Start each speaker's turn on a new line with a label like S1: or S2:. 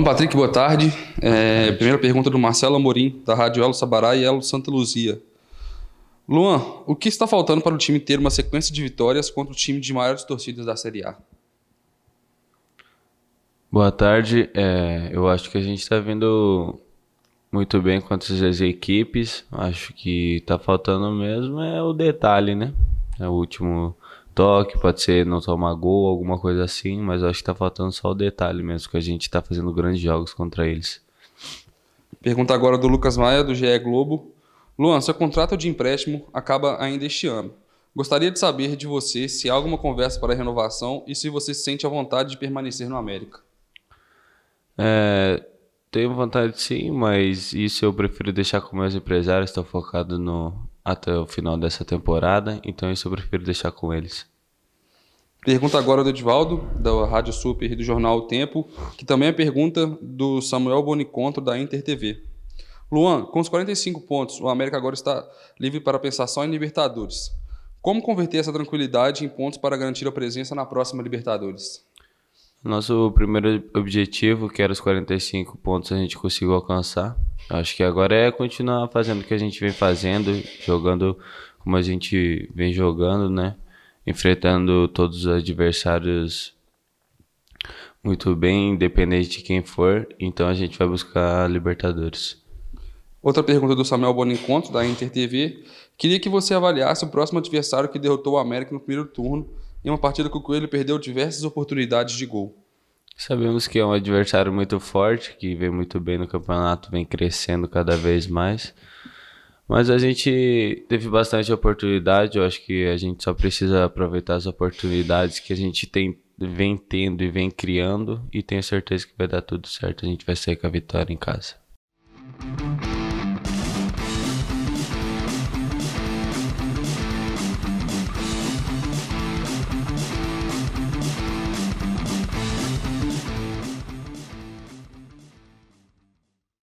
S1: Luan Patrick, boa tarde. É, primeira pergunta do Marcelo Amorim, da Rádio Elo Sabará e Elo Santa Luzia. Luan, o que está faltando para o time ter uma sequência de vitórias contra o time de maiores torcidas da Série A?
S2: Boa tarde. É, eu acho que a gente está vindo muito bem contra essas equipes. Acho que está faltando mesmo é o detalhe, né? É o último toque, pode ser não tomar gol, alguma coisa assim, mas acho que tá faltando só o detalhe mesmo, que a gente tá fazendo grandes jogos contra eles.
S1: Pergunta agora do Lucas Maia, do GE Globo. Luan, seu contrato de empréstimo acaba ainda este ano. Gostaria de saber de você se há alguma conversa para renovação e se você se sente à vontade de permanecer no América.
S2: É, tenho vontade sim, mas isso eu prefiro deixar com meus empresários, estou focado no, até o final dessa temporada, então isso eu prefiro deixar com eles.
S1: Pergunta agora do Edvaldo, da Rádio Super e do jornal O Tempo, que também é pergunta do Samuel Bonicontro, da Inter TV. Luan, com os 45 pontos, o América agora está livre para pensar só em Libertadores. Como converter essa tranquilidade em pontos para garantir a presença na próxima Libertadores?
S2: Nosso primeiro objetivo, que era os 45 pontos, a gente conseguiu alcançar. Acho que agora é continuar fazendo o que a gente vem fazendo, jogando como a gente vem jogando, né? Enfrentando todos os adversários muito bem, independente de quem for. Então a gente vai buscar Libertadores.
S1: Outra pergunta do Samuel Bonencontro da Inter TV. Queria que você avaliasse o próximo adversário que derrotou o América no primeiro turno, em uma partida que o Coelho perdeu diversas oportunidades de gol.
S2: Sabemos que é um adversário muito forte, que vem muito bem no campeonato, vem crescendo cada vez mais. Mas a gente teve bastante oportunidade, eu acho que a gente só precisa aproveitar as oportunidades que a gente tem, vem tendo e vem criando, e tenho certeza que vai dar tudo certo, a gente vai sair com a vitória em casa.